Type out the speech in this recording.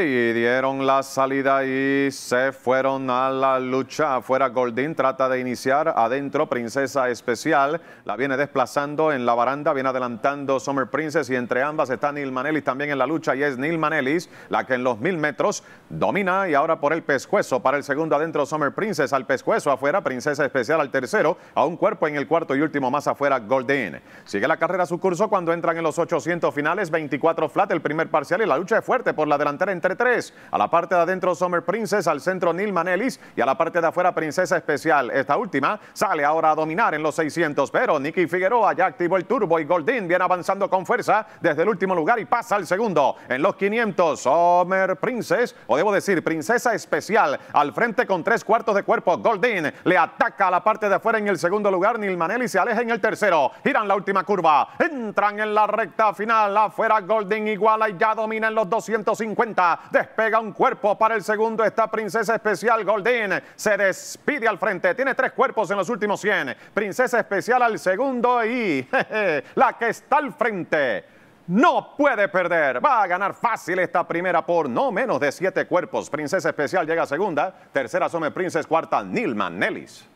Y dieron la salida y se fueron a la lucha. Afuera Goldín trata de iniciar. Adentro Princesa Especial la viene desplazando en la baranda. Viene adelantando Summer Princess y entre ambas está Neil Manelis también en la lucha. Y es Neil Manelis la que en los mil metros domina. Y ahora por el pescuezo para el segundo adentro Summer Princess. Al pescuezo afuera Princesa Especial al tercero. A un cuerpo en el cuarto y último más afuera Goldín. Sigue la carrera su curso cuando entran en los 800 finales. 24 flat el primer parcial y la lucha es fuerte por la delantera entre tres. A la parte de adentro Summer Princess, al centro Neil Manelis y a la parte de afuera Princesa Especial. Esta última sale ahora a dominar en los 600, pero Nicky Figueroa ya activó el turbo y Goldin viene avanzando con fuerza desde el último lugar y pasa al segundo. En los 500, Summer Princess, o debo decir Princesa Especial, al frente con tres cuartos de cuerpo. Goldin le ataca a la parte de afuera en el segundo lugar. Neil Manelis se aleja en el tercero. Giran la última curva. Entran en la recta final. Afuera Goldin iguala y ya domina en los 250. Despega un cuerpo para el segundo. Está Princesa Especial Goldin. Se despide al frente. Tiene tres cuerpos en los últimos 100. Princesa Especial al segundo y la que está al frente. No puede perder. Va a ganar fácil esta primera por no menos de siete cuerpos. Princesa Especial llega a segunda. Tercera Some Princess. Cuarta Nilman Nellis.